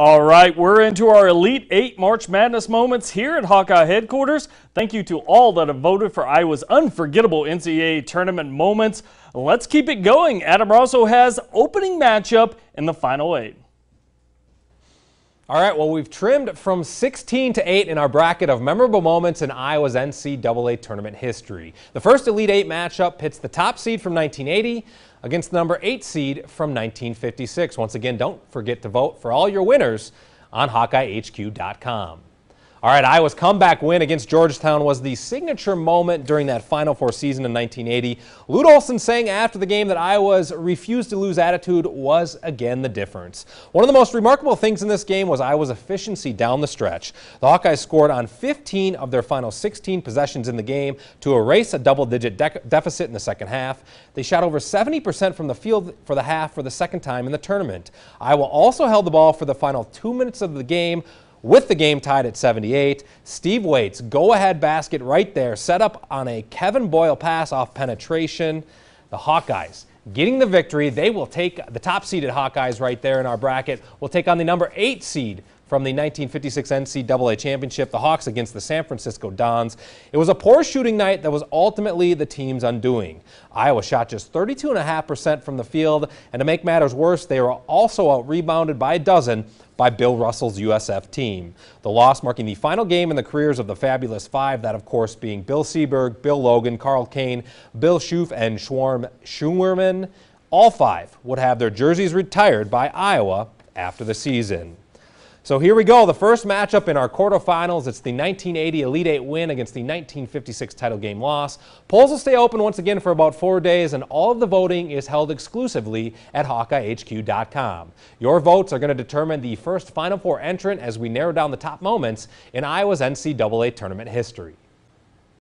All right, we're into our Elite Eight March Madness moments here at Hawkeye headquarters. Thank you to all that have voted for Iowa's unforgettable NCAA tournament moments. Let's keep it going. Adam Rosso has opening matchup in the final eight. All right, well, we've trimmed from 16 to 8 in our bracket of memorable moments in Iowa's NCAA tournament history. The first Elite Eight matchup pits the top seed from 1980 against the number eight seed from 1956. Once again, don't forget to vote for all your winners on HawkeyeHQ.com. All right, Iowa's comeback win against Georgetown was the signature moment during that Final Four season in 1980. Lute Olson saying after the game that Iowa's refused to lose attitude was again the difference. One of the most remarkable things in this game was Iowa's efficiency down the stretch. The Hawkeyes scored on 15 of their final 16 possessions in the game to erase a double-digit de deficit in the second half. They shot over 70% from the field for the half for the second time in the tournament. Iowa also held the ball for the final two minutes of the game with the game tied at 78, Steve Waits, go-ahead basket right there, set up on a Kevin Boyle pass off penetration. The Hawkeyes getting the victory. They will take the top-seeded Hawkeyes right there in our bracket. Will take on the number eight seed from the 1956 NCAA Championship, the Hawks against the San Francisco Dons. It was a poor shooting night that was ultimately the team's undoing. Iowa shot just 32.5% from the field, and to make matters worse, they were also out rebounded by a dozen by Bill Russell's USF team. The loss marking the final game in the careers of the Fabulous Five, that of course being Bill Seberg, Bill Logan, Carl Kane, Bill Schuf, and Schwarm Schumerman. All five would have their jerseys retired by Iowa after the season. So here we go, the first matchup in our quarterfinals. It's the 1980 Elite Eight win against the 1956 title game loss. Polls will stay open once again for about four days, and all of the voting is held exclusively at HawkeyeHQ.com. Your votes are going to determine the first Final Four entrant as we narrow down the top moments in Iowa's NCAA tournament history.